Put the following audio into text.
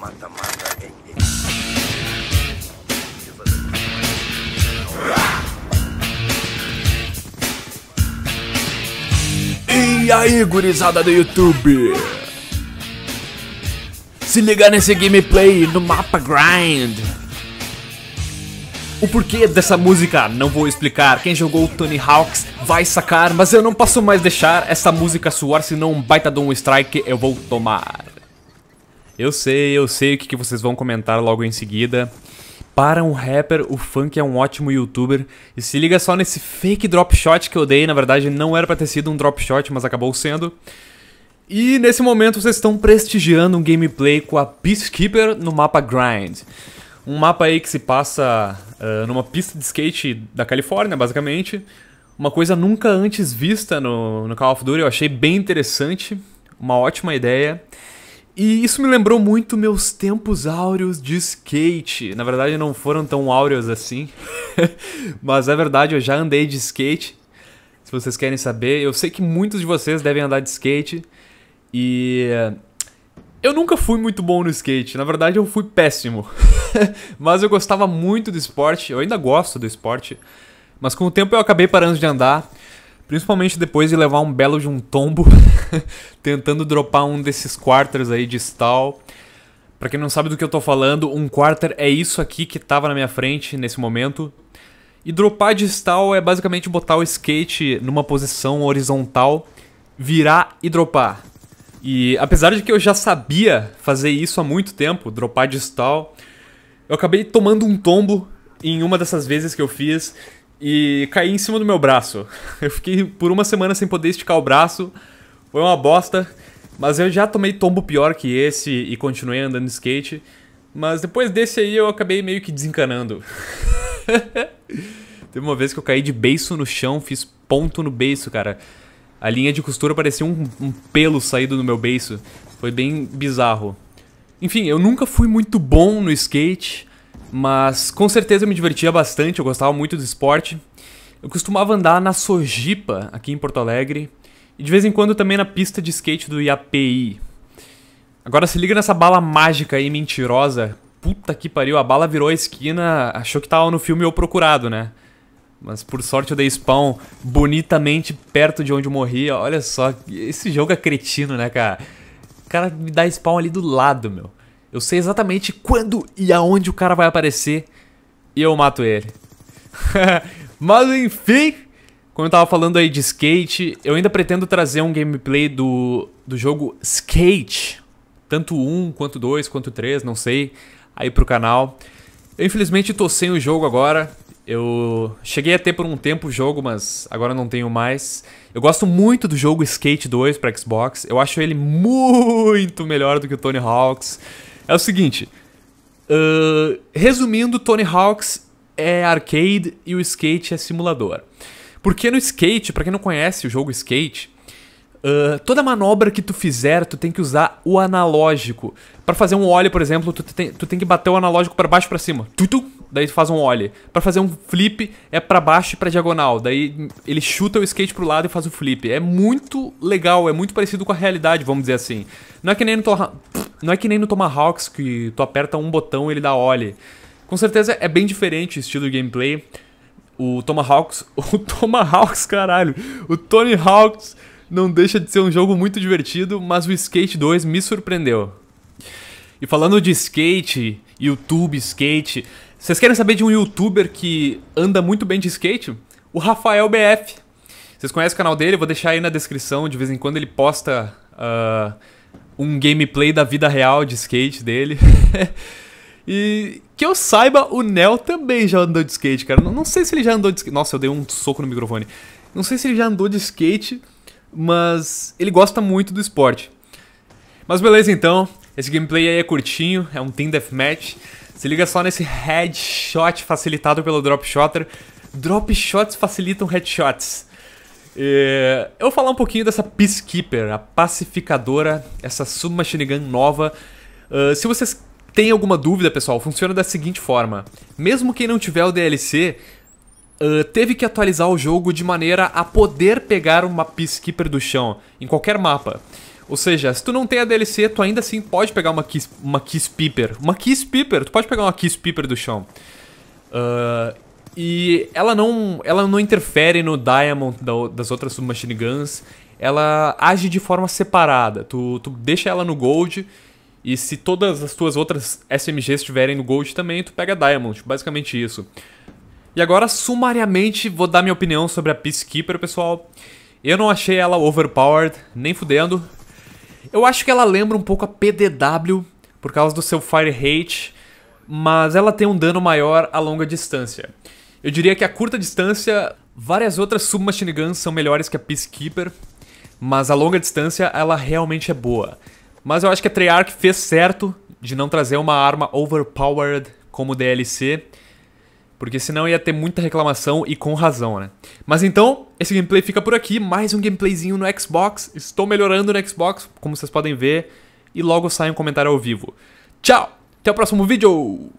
mata, mata, é, é. E aí, gurizada do YouTube? Se ligar nesse gameplay no mapa Grind. O porquê dessa música não vou explicar. Quem jogou Tony Hawks vai sacar, mas eu não posso mais deixar essa música suar, senão um baita de um strike eu vou tomar. Eu sei, eu sei o que, vocês vão comentar logo em seguida. Para um rapper, o funk é um ótimo youtuber. E se liga só nesse fake drop shot que eu dei. Na verdade, não era pra ter sido um drop shot, mas acabou sendo. E nesse momento, vocês estão prestigiando um gameplay com a Peacekeeper no mapa Grind. Um mapa aí que se passa uh, numa pista de skate da Califórnia, basicamente. Uma coisa nunca antes vista no, no Call of Duty, eu achei bem interessante. Uma ótima ideia. E isso me lembrou muito meus tempos áureos de skate. Na verdade, não foram tão áureos assim. Mas é verdade, eu já andei de skate. Se vocês querem saber, eu sei que muitos de vocês devem andar de skate. E eh, eu nunca fui muito bom no skate, na verdade eu fui péssimo. mas eu gostava muito do esporte, eu ainda gosto do esporte. Mas com o tempo eu acabei parando de andar. Principalmente depois de levar um belo de um tombo tentando dropar um desses quarters aí de stall. Pra quem não sabe do que eu tô falando, um quarter é isso aqui que tava na minha frente nesse momento. E dropar de stall é basicamente botar o skate numa posição horizontal, virar e dropar. E apesar de que eu já sabia fazer isso há muito tempo, dropar de stall, eu acabei tomando um tombo em uma dessas vezes que eu fiz e caí em cima do meu braço. Eu fiquei por uma semana sem poder esticar o braço. Foi uma bosta. Mas eu já tomei tombo pior que esse e continuei andando de skate. Mas depois desse aí eu acabei meio que desencanando. Teve uma vez que eu caí de beiço no chão, fiz ponto no beiço, cara. A linha de costura parecia um, um pelo saído do meu beiço. Foi bem bizarro. Enfim, eu nunca fui muito bom no skate. Mas com certeza eu me divertia bastante, eu gostava muito do esporte. Eu costumava andar na Sojipa, aqui em Porto Alegre, e de vez em quando também na pista de skate do IAPI. Agora se liga nessa bala mágica e mentirosa. Puta que pariu, a bala virou a esquina, achou que tava no filme Eu Procurado, né? Mas por sorte eu dei spawn bonitamente perto de onde eu morri. Olha só, esse jogo é cretino, né, cara? O cara me dá spawn ali do lado, meu. Eu sei exatamente quando e aonde o cara vai aparecer e eu mato ele. Mas enfim, como eu tava falando aí de skate, eu ainda pretendo trazer um gameplay do, do jogo Skate. Tanto um, quanto dois, quanto três, não sei, aí pro canal. Eu infelizmente tô sem o jogo agora. Eu cheguei a ter por um tempo o jogo, mas agora não tenho mais. Eu gosto muito do jogo Skate 2 para Xbox. Eu acho ele muito melhor do que o Tony Hawk's. É o seguinte. Uh, resumindo, Tony Hawks é arcade e o skate é simulador. Porque no skate, para quem não conhece o jogo skate, uh, toda manobra que tu fizer, tu tem que usar o analógico. Para fazer um ollie, por exemplo, tu tem, tu tem que bater o analógico para baixo para cima. Tutu, daí tu faz um ollie. Para fazer um flip é para baixo e para diagonal. Daí ele chuta o skate pro lado e faz o flip. É muito legal, é muito parecido com a realidade, vamos dizer assim. Não é que nem no, não é que nem no Tomahawks que tu aperta um botão e ele dá ole. Com certeza é bem diferente o estilo de gameplay. O Tomahawks. O Tomahawks, caralho! O Tony Hawks não deixa de ser um jogo muito divertido, mas o Skate 2 me surpreendeu. E falando de skate, YouTube, skate. Vocês querem saber de um youtuber que anda muito bem de skate? O Rafael BF. Vocês conhecem o canal dele? Vou deixar aí na descrição. De vez em quando ele posta. Uh um gameplay da vida real de skate dele. e que eu saiba, o Nel também já andou de skate, cara. Não, não sei se ele já andou de skate. Nossa, eu dei um soco no microfone. Não sei se ele já andou de skate, mas ele gosta muito do esporte. Mas beleza então, esse gameplay aí é curtinho, é um Team Deathmatch. Se liga só nesse headshot facilitado pelo Drop Shotter. Drop shots facilitam headshots. É, eu vou falar um pouquinho dessa Peacekeeper, a pacificadora, essa submachine gun nova. Uh, se vocês têm alguma dúvida, pessoal, funciona da seguinte forma: mesmo quem não tiver o DLC, uh, ah, teve que atualizar o jogo de maneira a poder pegar uma Peacekeeper do chão em qualquer mapa. Ou seja, se tu não tem a DLC, tu ainda assim pode pegar uma Kiss, uma Kiss Peeper. Uma Kiss Peeper, tu pode pegar uma Kiss Peeper do chão. Uh, e ela não, ela não interfere no Diamond da, das outras submachine guns. Ela age de forma separada. Tu, tu deixa ela no Gold. E se todas as tuas outras SMGs estiverem no Gold também, tu pega Diamond. Basicamente isso. E agora, sumariamente, vou dar minha opinião sobre a Peacekeeper, pessoal. Eu não achei ela overpowered, nem fudendo. Eu acho que ela lembra um pouco a PDW, por causa do seu Fire Hate, mas ela tem um dano maior a longa distância. Eu diria que a curta distância, várias outras submachine guns são melhores que a Peacekeeper, mas a longa distância ela realmente é boa. Mas eu acho que a Treyarch fez certo de não trazer uma arma overpowered como DLC, porque senão ia ter muita reclamação e com razão, né? Mas então, esse gameplay fica por aqui, mais um gameplayzinho no Xbox. Estou melhorando no Xbox, como vocês podem ver, e logo sai um comentário ao vivo. Tchau, até o próximo vídeo.